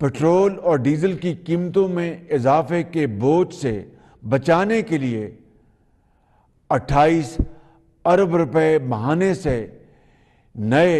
petrol और diesel की कीमतों में इजाफे के बोझ से बचाने के लिए 28 अरब रुपए बहाने से नए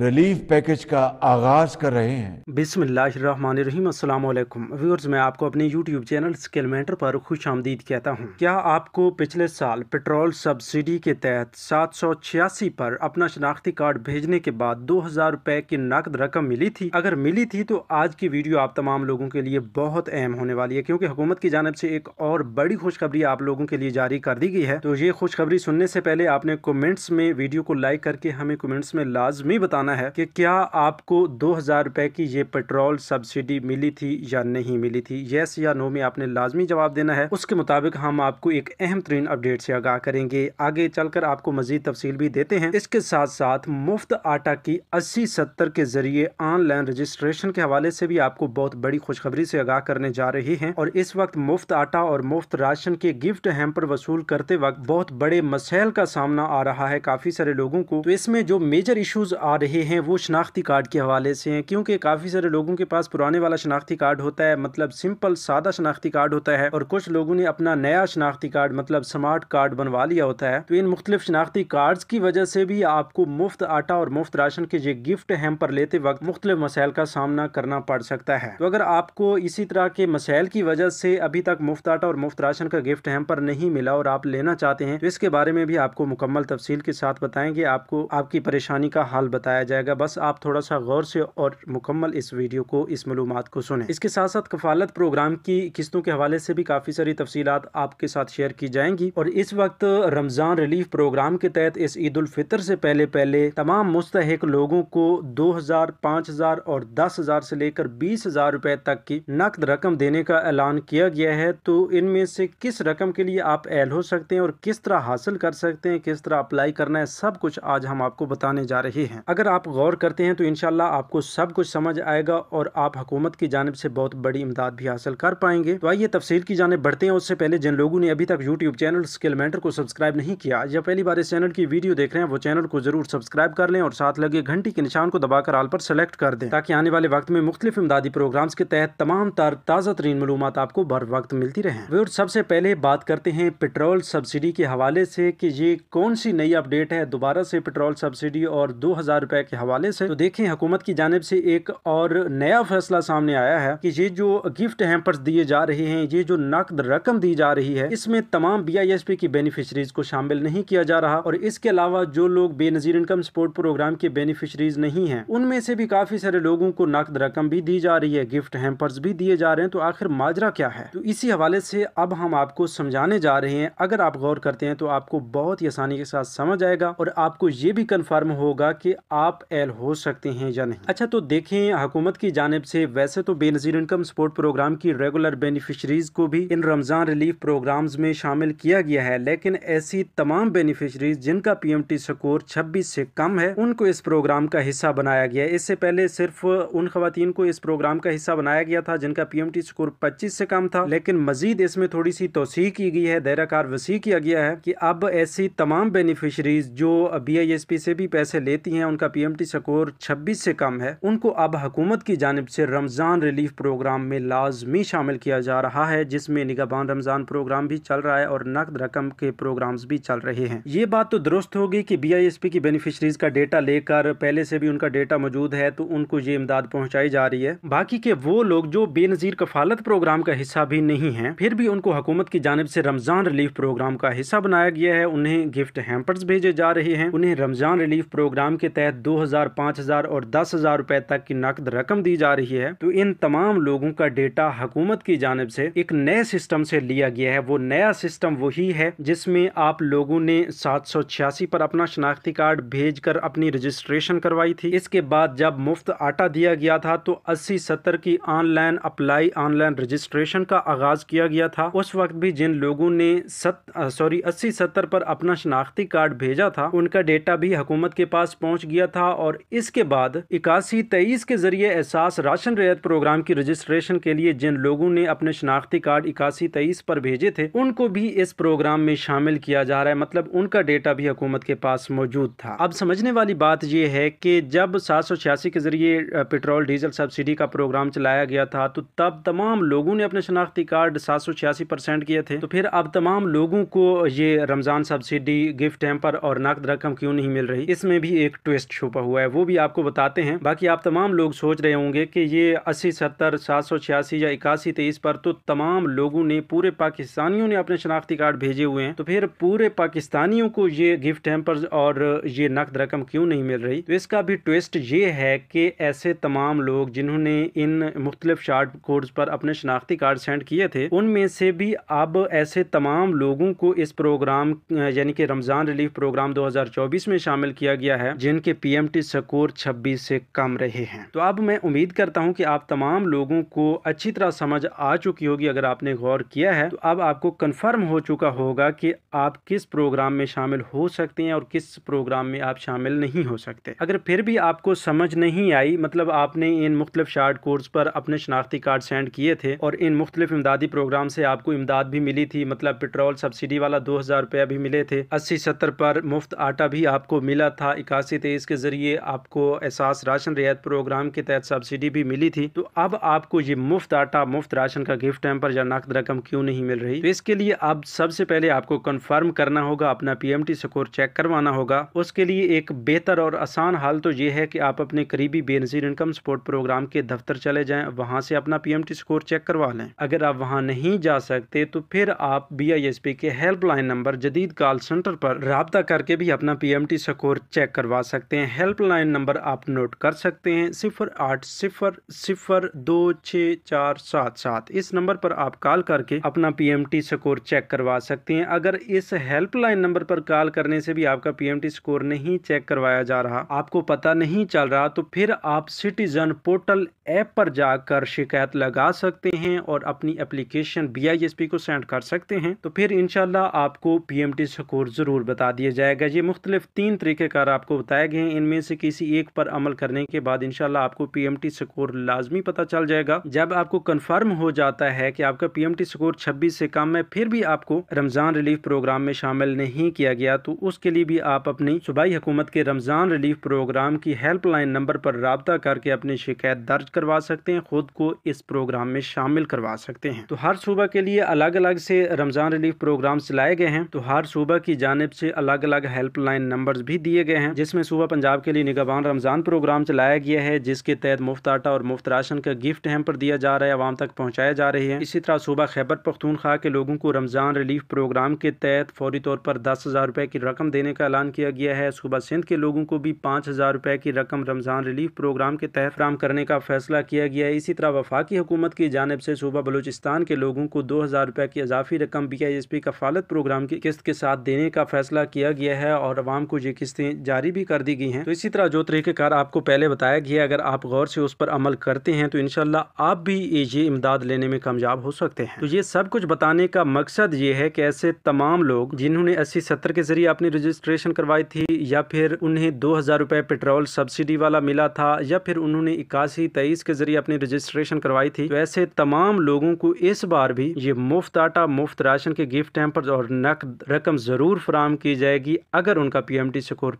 रिलीफ पैकेज का आगाज कर रहे हैं बिस्मिल्लाम व्यूअर्स मैं आपको अपने यूट्यूब चैनल स्किलमेंटर पर खुश आमदीद कहता हूँ क्या आपको पिछले साल पेट्रोल सब्सिडी के तहत सात सौ छियासी पर अपना शनाख्ती कार्ड भेजने के बाद दो हजार रूपए की नकद रकम मिली थी अगर मिली थी तो आज की वीडियो आप तमाम लोगों के लिए बहुत अहम होने वाली है क्यूँकी हुकूमत की जानब ऐसी एक और बड़ी खुशखबरी आप लोगों के लिए जारी कर दी गई है तो ये खुशखबरी सुनने ऐसी पहले आपने कमेंट्स में वीडियो को लाइक करके हमें कमेंट्स में लाजमी बताना बताना है कि क्या आपको दो हज़ार रुपये की ये पेट्रोल सब्सिडी मिली थी या नहीं मिली थी येस या नो में आपने लाजमी जवाब देना है उसके मुताबिक हम आपको एक अहम तरीन अपडेट से आगाह करेंगे आगे चलकर आपको मजीद तफसील भी देते हैं इसके साथ साथ मुफ्त आटा की अस्सी सत्तर के जरिए ऑनलाइन रजिस्ट्रेशन के हवाले से भी आपको बहुत बड़ी खुशखबरी से आगाह करने जा रहे हैं और इस वक्त मुफ्त आटा और मुफ्त राशन के गिफ्ट हैम्पर वसूल करते वक्त बहुत बड़े मसैल का सामना आ रहा है काफी सारे लोगों को तो इसमें जो मेजर इशूज आ रहे रहे हैं वो शनाख्ती कार्ड के हवाले से हैं क्योंकि काफ़ी सारे लोगों के पास पुराने वाला शनाख्ती कार्ड होता है मतलब सिंपल सादा शनाख्ती कार्ड होता है और कुछ लोगों ने अपना नया शनाख्ती कार्ड मतलब स्मार्ट कार्ड बनवा लिया होता है तो इन मुख्तलिफ शनाख्ती कार्ड्स की वजह से भी आपको मुफ्त आटा और मुफ्त राशन के ये गिफ्ट हैम्पर लेते वक्त मुख्तलिफ मसाइल का सामना करना पड़ सकता है तो अगर आपको इसी तरह के मसाइल की वजह से अभी तक मुफ्त आटा और मुफ्त राशन का गिफ्ट हैम्पर नहीं मिला और आप लेना चाहते हैं तो इसके बारे में भी आपको मुकम्मल तफसील के साथ बताएंगे आपको आपकी परेशानी का हाल बताया बताया जाएगा बस आप थोड़ा सा गौर से और मुकम्मल इस वीडियो को इस मालूम को सुने इसके साथ साथ कफालत प्रोग्राम की किस्तों के हवाले से भी काफ़ी सारी तफसीत आपके साथ शेयर की जाएंगी और इस वक्त रमज़ान रिलीफ प्रोग्राम के तहत इस ईद फितर से पहले पहले तमाम मुस्तक लोगों को दो हज़ार पाँच हज़ार और दस हज़ार से लेकर बीस हज़ार रुपए तक की नकद रकम देने का ऐलान किया गया है तो इनमें से किस रकम के लिए आप एल हो सकते हैं और किस तरह हासिल कर सकते हैं किस तरह अप्लाई करना है सब कुछ आज हम आपको बताने जा रहे हैं अगर अगर आप गौर करते हैं तो इन आपको सब कुछ समझ आएगा और आप हुकूमत की जानब से बहुत बड़ी इमदाद भी हासिल कर पाएंगे तो आइए तफसील की जानब बढ़ते हैं उससे पहले जिन लोगों ने अभी तक यूट्यूब चैनल स्किल को सब्सक्राइब नहीं किया या पहली बार इस चैनल की वीडियो देख रहे हैं वो चैनल को जरूर सब्सक्राइब कर लें और साथ लगे घंटी के निशान को दबाकर आल पर सेलेक्ट कर दें ताकि आने वाले वक्त में मुख्तलि इमदादी प्रोग्राम के तहत तमाम ताज़ा तरीन मलूम आपको बर वक्त मिलती रहे और सबसे पहले बात करते हैं पेट्रोल सब्सिडी के हवाले से कि ये कौन सी नई अपडेट है दोबारा से पेट्रोल सब्सिडी और दो हज़ार रुपए रुपए के हवाले से तो देखें हुकूमत की जानब से एक और नया फैसला सामने आया है कि ये जो गिफ्ट हैम्पर्स दिए जा रहे हैं ये जो नकद रकम दी जा रही है इसमें तमाम बी आई एस पी की बेनिफिशरीज को शामिल नहीं किया जा रहा और इसके अलावा जो लोग बेनजीर इनकम सपोर्ट प्रोग्राम के बेनिफिशरीज नहीं है उनमें से भी काफी सारे लोगों को नकद रकम भी दी जा रही है गिफ्ट हैम्पर्स भी दिए जा रहे हैं तो आखिर माजरा क्या है तो इसी हवाले से अब हम आपको समझाने जा रहे हैं अगर आप गौर करते हैं तो आपको बहुत ही आसानी के साथ समझ आएगा और आपको ये भी कन्फर्म होगा कि आप आप एल हो सकते हैं या नहीं अच्छा तो देखें हकूमत की जानब से वैसे तो बेनजीर इनकम सपोर्ट प्रोग्राम की रेगुलर बेनिफिशरीज को भी इन रमज़ान रिलीफ प्रोग्राम्स में शामिल किया गया है लेकिन ऐसी तमाम बेनिफिशरीज जिनका पी एम टी स्कोर छब्बीस से कम है उनको इस प्रोग्राम का हिस्सा बनाया गया इससे पहले सिर्फ उन खातन को इस प्रोग्राम का हिस्सा बनाया गया था जिनका पी एम टी स्कोर पच्चीस से कम था लेकिन मजीद इसमें थोड़ी सी तोसी की गई है दायराकार वसी किया गया है की अब ऐसी तमाम बेनिफिशरीज जो बी आई एस पी से भी पैसे लेती है उनका पीएमटी स्कोर 26 से कम है उनको अब हकूमत की जानब से रमज़ान रिलीफ प्रोग्राम में लाजमी शामिल किया जा रहा है जिसमें निगाबान रमज़ान प्रोग्राम भी चल रहा है और नकद रकम के प्रोग्राम भी चल रहे हैं ये बात तो दुरुस्त होगी की बी आई एस पी की बेनिफिशरीज का डेटा लेकर पहले से भी उनका डेटा मौजूद है तो उनको ये इमदाद पहुँचाई जा रही है बाकी के वो लोग जो बेनज़ीर कफालत प्रोग्राम का हिस्सा भी नहीं है फिर भी उनको हकूमत की जानब से रमज़ान रिलीफ प्रोग्राम का हिस्सा बनाया गया है उन्हें गिफ्ट हैम्पर्स भेजे जा रहे हैं उन्हें रमज़ान रिलीफ प्रोग्राम के तहत दो हज़ार पाँच हज़ार और दस हज़ार रुपये तक की नकद रकम दी जा रही है तो इन तमाम लोगों का डेटा हुकूमत की जानब से एक नए सिस्टम से लिया गया है वो नया सिस्टम वही है जिसमें आप लोगों ने सात सौ छियासी पर अपना शनाख्ती कार्ड भेज कर अपनी रजिस्ट्रेशन करवाई थी इसके बाद जब मुफ्त आटा दिया गया था तो अस्सी सत्तर की ऑनलाइन अप्लाई ऑनलाइन रजिस्ट्रेशन का आगाज़ किया गया था उस वक्त भी जिन लोगों ने सत सॉरी अस्सी सत्तर पर अपना शनाख्ती कार्ड भेजा था उनका डेटा भी हुकूमत के पास पहुँच गया था था और इसके बाद इक्यासी तेईस के जरिए एहसास राशन रैयत प्रोग्राम की रजिस्ट्रेशन के लिए जिन लोगों ने अपने शनाख्ती कार्ड इक्यासी तेईस पर भेजे थे उनको भी इस प्रोग्राम में शामिल किया जा रहा है मतलब उनका डेटा भी हुकूमत के पास मौजूद था अब समझने वाली बात यह है कि जब सात के जरिए पेट्रोल डीजल सब्सिडी का प्रोग्राम चलाया गया था तो तब तमाम लोगों ने अपने शनाख्ती कार्ड सात परसेंट किए थे तो फिर अब तमाम लोगों को ये रमज़ान सब्सिडी गिफ्ट टैम्पर और नकद रकम क्यों नहीं मिल रही इसमें भी एक ट्विस्ट छुपा हुआ है वो भी आपको बताते हैं बाकी आप तमाम लोग सोच रहे होंगे कि ये अस्सी सत्तर सात सौ छियासी या इक्यासी तेईस पर तो तमाम लोगों ने पूरे पाकिस्तानियों ने अपने शनाख्ती कार्ड भेजे हुए हैं तो फिर पूरे पाकिस्तानियों को ये गिफ्ट हेम्पर्स और ये नकद रकम क्यों नहीं मिल रही तो इसका भी ट्विस्ट ये है कि ऐसे तमाम लोग जिन्होंने इन मुख्तलिफ शार्ट कोड्स पर अपने शनाख्ती कार्ड सेंड किए थे उनमें से भी अब ऐसे तमाम लोगों को इस प्रोग्राम यानी कि रमज़ान रिलीफ प्रोग्राम 2024 में शामिल किया गया है जिनके पी पीएमटी स्कोर 26 से कम रहे हैं तो अब मैं उम्मीद करता हूं कि आप तमाम लोगों को अच्छी तरह समझ आ चुकी होगी अगर आपने गौर किया है तो अब आपको कन्फर्म हो चुका होगा कि आप किस प्रोग्राम में शामिल हो सकते हैं और किस प्रोग्राम में आप शामिल नहीं हो सकते अगर फिर भी आपको समझ नहीं आई मतलब आपने इन मुख्तलिफ शार्ट कोर्स पर अपने शनाख्ती कार्ड सेंड किए थे और इन मुख्तलिफ इमदादी प्रोग्राम से आपको इमदाद भी मिली थी मतलब पेट्रोल सब्सिडी वाला दो हज़ार रुपया भी मिले थे अस्सी सत्तर पर मुफ्त आटा भी आपको मिला था इक्यासी तेईस के ज़रिए आपको एहसास राशन रियायत प्रोग्राम के तहत सब्सिडी भी मिली थी तो अब आपको ये मुफ्त आटा मुफ्त राशन का गिफ्ट हैम्पर या नकद रकम क्यों नहीं मिल रही तो इसके लिए अब सबसे पहले आपको कन्फर्म करना होगा अपना टी स्कोर चेक करवाना होगा उसके लिए एक बेहतर और आसान हाल तो ये है कि आप अपने करीबी बेनजीर इनकम सपोर्ट प्रोग्राम के दफ्तर चले जाएं वहां से अपना पीएमटी स्कोर चेक करवा लें अगर आप वहां नहीं जा सकते तो फिर आप बीआईएसपी के हेल्पलाइन नंबर जदीद कॉल सेंटर पर रबता करके भी अपना पीएमटी स्कोर चेक करवा सकते हैं हेल्पलाइन नंबर आप नोट कर सकते हैं सिफ़र आठ सिफ़र सिफ़र दो छः चार सात सात इस नंबर पर आप कॉल करके अपना पीएमटी स्कोर चेक करवा सकते हैं अगर इस हेल्पलाइन नंबर पर कॉल करने से भी आपका पीएमटी स्कोर नहीं चेक करवाया जा रहा आपको पता नहीं चल रहा तो फिर आप सिटीजन पोर्टल ऐप पर जाकर शिकायत लगा सकते हैं और अपनी एप्लीकेशन बी को सेंड कर सकते हैं तो फिर इनशाला आपको पी स्कोर ज़रूर बता दिया जाएगा ये मुख्तलिफ तीन तरीक़ेकार आपको बताए गए हैं इनमें से किसी एक पर अमल करने के बाद इनशाला आपको पीएमटी स्कोर लाजमी पता चल जाएगा जब आपको कंफर्म हो जाता है कि आपका पीएमटी स्कोर 26 से कम है फिर भी आपको रमज़ान रिलीफ प्रोग्राम में शामिल नहीं किया गया तो उसके लिए भी आप अपनी सूबाई हुकूमत के रमज़ान रिलीफ प्रोग्राम की हेल्पलाइन नंबर पर रबता करके अपनी शिकायत दर्ज करवा सकते हैं खुद को इस प्रोग्राम में शामिल करवा सकते हैं तो हर सूबा के लिए अलग अलग से रमज़ान रिलीफ प्रोग्राम चलाए गए हैं तो हर सूबा की जानब से अलग अलग हेल्पलाइन नंबर भी दिए गए हैं जिसमें सुबह पंजाब पंजाब के लिए निगबान रमज़ान प्रोग्राम चलाया गया है जिसके तहत मुफ्त आटा और मुफ्त राशन का गिफ्ट हेम्पर दिया जा रहा है आवाम तक पहुँचाया जा रही है इसी तरह सुबह खैबर पख्तूनखा के लोगों को रमज़ान रिलीफ प्रोग्राम के तहत फौरी तौर पर दस हज़ार रुपये की रकम देने का ऐलान किया गया है सूबा सिंध के लोगों को भी पाँच हज़ार रुपये की रकम रमज़ान रिलीफ प्रोग्राम के तहत फ्राम करने का फैसला किया गया है इसी तरह वफाकी हुकूमत की जानब से सूबा बलूचिस्तान के लोगों को दो हज़ार रुपये की इजाफी रकम बी आई एस पी कफालत प्रोग्राम की किस्त के साथ देने का फैसला किया गया है और आवाम को ये किस्तें जारी भी कर दी गई हैं हैं तो इसी तरह जो तरीक़ेकार आपको पहले बताया गया अगर आप गौर से उस पर अमल करते हैं तो इनशाला आप भी ये इमदाद लेने में कामयाब हो सकते हैं तो ये सब कुछ बताने का मकसद ये है कि ऐसे तमाम लोग जिन्होंने अस्सी सत्तर के जरिए अपनी रजिस्ट्रेशन करवाई थी या फिर उन्हें दो हज़ार रुपये पेट्रोल सब्सिडी वाला मिला था या फिर उन्होंने इक्यासी तेईस के जरिए अपनी रजिस्ट्रेशन करवाई थी तो ऐसे तमाम लोगों को इस बार भी ये मुफ्त आटा मुफ्त राशन के गिफ्ट टेम्पर और नकद रकम ज़रूर फराम की जाएगी अगर उनका P M T score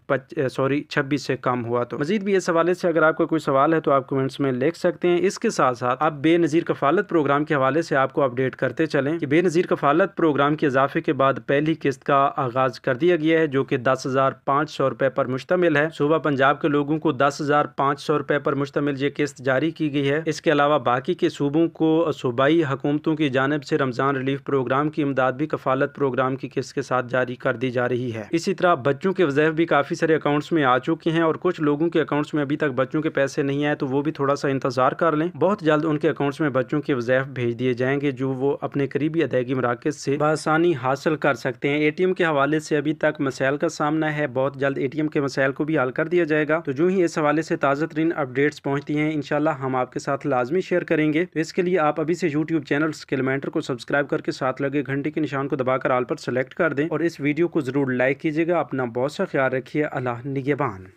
sorry छब्बीस छब्बीस से कम हुआ तो मजीद भी इस हवाले से अगर आपका कोई सवाल है तो आप कमेंट्स में लिख सकते हैं इसके साथ साथ आप बेनज़ीर कफालत प्रोग्राम के हवाले से आपको अपडेट करते चलें कि बेनज़ीर कफालत प्रोग्राम के इजाफे के बाद पहली किस्त का आगाज़ कर दिया गया है जो कि दस हज़ार पाँच सौ रुपए पर मुश्तमिल है सूबा पंजाब के लोगों को दस हज़ार पाँच सौ रुपए पर मुश्तमिल ये किस्त जारी की गई है इसके अलावा बाकी के सूबों को सूबाई हुकूमतों की जानब से रमज़ान रिलीफ प्रोग्राम की इमदाद भी कफालत प्रोग्राम की किस्त के साथ जारी कर दी जा रही है इसी तरह बच्चों के वजह भी काफ़ी सारे अकाउंट्स में आ चुके चुके हैं और कुछ लोगों के अकाउंट्स में अभी तक बच्चों के पैसे नहीं आए तो वो भी थोड़ा सा इंतजार कर लें बहुत जल्द उनके अकाउंट्स में बच्चों के वजैफ भेज दिए जाएंगे जो वो अपने करीबी अदायगी मराकज से बसानी हासिल कर सकते हैं ए टी एम के हवाले से अभी तक मसाइल का सामना है बहुत जल्द ए टी एम के मसाइल को भी हल कर दिया जाएगा तो जो ही इस हवाले से ताज़ा तरीन अपडेट्स पहुँचती हैं इनशाला हम आपके साथ लाजमी शेयर करेंगे तो इसके लिए आप अभी से यूट्यूब चैनल स्किलमेंटर को सब्सक्राइब करके साथ लगे घंटे के निशान को दबाकर आल पर सेलेक्ट कर दें और इस वीडियो को ज़रूर लाइक कीजिएगा अपना बहुत सा ख्याल रखिए अल्लाह निगेबान